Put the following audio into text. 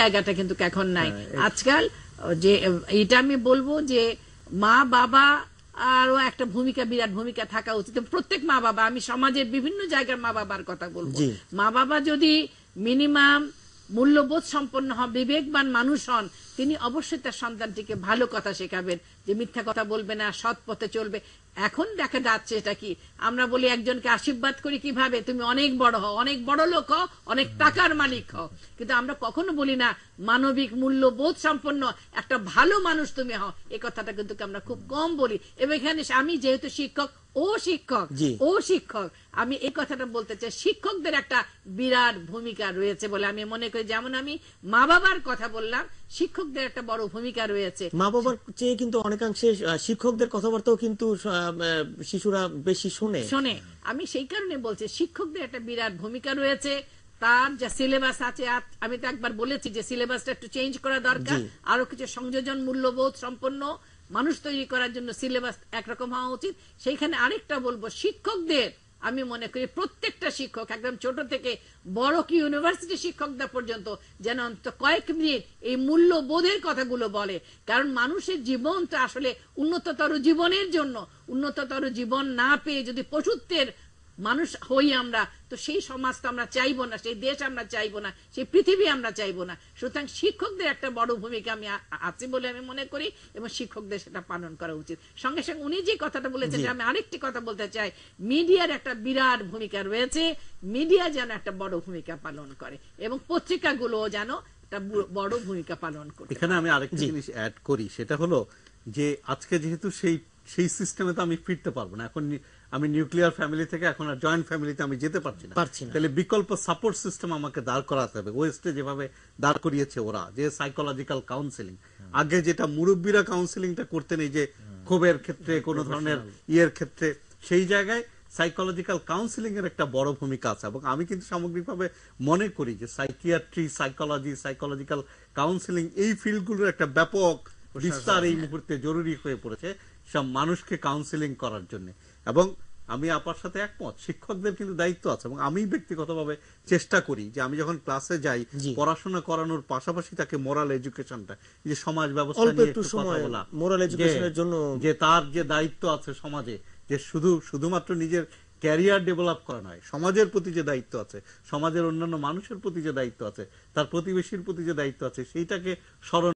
জায়গাটা কিন্তু এখন নাই হ্যাঁ, আজকাল যে এটা আমি বলবো যে মা বাবা আরো একটা ভূমিকা বিরাট ভূমিকা থাকা উচিত প্রত্যেক মা বাবা আমি সমাজের বিভিন্ন জায়গার মা বাবার কথা বলবো মা বাবা যদি মিনিমাম মূল্যবোধ সম্পন্ন হন বিবেকবান মানুষ হন তিনি অবশ্যই তার সন্তানটিকে ভালো কথা শেখাবেন যে মিথ্যা কথা বলবে না সৎ পথে চলবে এখন দেখা যাচ্ছে এটা কি আমরা বলি একজনকে আশীর্বাদ করি কিভাবে তুমি অনেক বড় হও অনেক বড় লোক হও অনেক টাকার মালিক হও কিন্তু আমরা কখনো বলি না মানবিক মূল্যবোধ সম্পন্ন একটা ভালো মানুষ তুমি হও এই কথাটা কিন্তু আমরা খুব কম বলি এবং এখানে আমি যেহেতু শিক্ষক ও শিক্ষক ও শিক্ষক আমি এই কথাটা বলতে চাই শিক্ষকদের একটা বিরাট ভূমিকা রয়েছে বলে আমি মনে করি যেমন আমি মা বাবার কথা বললাম শিক্ষকদের একটা বড় ভূমিকা রয়েছে মা বাবার চেয়ে কিন্তু অনেকাংশে শিক্ষকদের কথাবার্তাও কিন্তু শিশুরা বেশি শুনে শুনে আমি সেই কারণে বলছি শিক্ষকদের একটা বিরাট ভূমিকা রয়েছে তার যা সিলেবাস আছে আমি তো একবার বলেছি যে সিলেবাসটা একটু চেঞ্জ করা দরকার আরো কিছু সংযোজন মূল্যবোধ সম্পন্ন মানুষ তৈরি করার জন্য সিলেবাস একরকম হওয়া উচিত সেইখানে আরেকটা বলবো শিক্ষকদের আমি মনে করি প্রত্যেকটা শিক্ষক একদম ছোট থেকে বড় কি ইউনিভার্সিটি শিক্ষকদের পর্যন্ত যেন অন্তত কয়েক মিনিট এই মূল্যবোধের কথাগুলো বলে কারণ মানুষের জীবনটা আসলে উন্নততর জীবনের জন্য উন্নততর জীবন না পেয়ে যদি পশুত্বের মানুষ হই আমরা তো সেই সমাজটা আমরা চাইব না সেই দেশ আমরা চাইব না সেই পৃথিবী আমরা চাইব না সুতরাং শিক্ষকদের একটা বড় ভূমিকা আমি আছি বলে আমি মনে করি এবং শিক্ষকদের সেটা পালন করা উচিত সঙ্গে সঙ্গে উনি যে কথাটা বলেছেন আমি আরেকটি কথা বলতে চাই মিডিয়ার একটা বিরাট ভূমিকা রয়েছে মিডিয়া যেন একটা বড় ভূমিকা পালন করে এবং পত্রিকাগুলো যেন একটা বড় ভূমিকা পালন করে এখানে আমি আরেকটা জিনিস অ্যাড করি সেটা হলো যে আজকে যেহেতু সেই সেই সিস্টেমে তো আমি ফিরতে পারবো না এখন আমি নিউক্লিয়ার ফ্যামিলি থেকে এখন আর জয়েন্ট ফ্যামিলিতে আমি যেতে পারছি না পারছি তাহলে বিকল্প সাপোর্ট সিস্টেম আমাকে দাঁড় করাতে হবে ওয়েস্টে যেভাবে দাঁড় করিয়েছে ওরা যে সাইকোলজিক্যাল কাউন্সিলিং আগে যেটা মুরব্বীরা কাউন্সিলিংটা করতেন এই যে ক্ষোভের ক্ষেত্রে কোনো ধরনের ইয়ের ক্ষেত্রে সেই জায়গায় সাইকোলজিক্যাল কাউন্সিলিং এর একটা বড় ভূমিকা আছে এবং আমি কিন্তু সামগ্রিকভাবে মনে করি যে সাইকিয়াট্রি সাইকোলজি সাইকোলজিক্যাল কাউন্সিলিং এই ফিল্ডগুলোর একটা ব্যাপক বিস্তার এই হ্যাঁ। মুহূর্তে জরুরি হয়ে পড়েছে সব মানুষকে কাউন্সিলিং করার জন্য এবং আমি আপনার সাথে একমত শিক্ষকদের কিন্তু দায়িত্ব আছে এবং আমি ব্যক্তিগতভাবে চেষ্টা করি যে আমি যখন ক্লাসে যাই পড়াশোনা করানোর পাশাপাশি তাকে মোরাল এডুকেশনটা যে সমাজ ব্যবস্থা নিয়ে একটু মোরাল এডুকেশনের জন্য যে তার যে দায়িত্ব আছে সমাজে যে শুধু শুধুমাত্র নিজের ক্যারিয়ার ডেভেলপ করা নয় সমাজের প্রতি যে দায়িত্ব আছে সমাজের অন্যান্য মানুষের প্রতি যে দায়িত্ব আছে তার প্রতিবেশীর প্রতি যে দায়িত্ব আছে সেইটাকে স্মরণ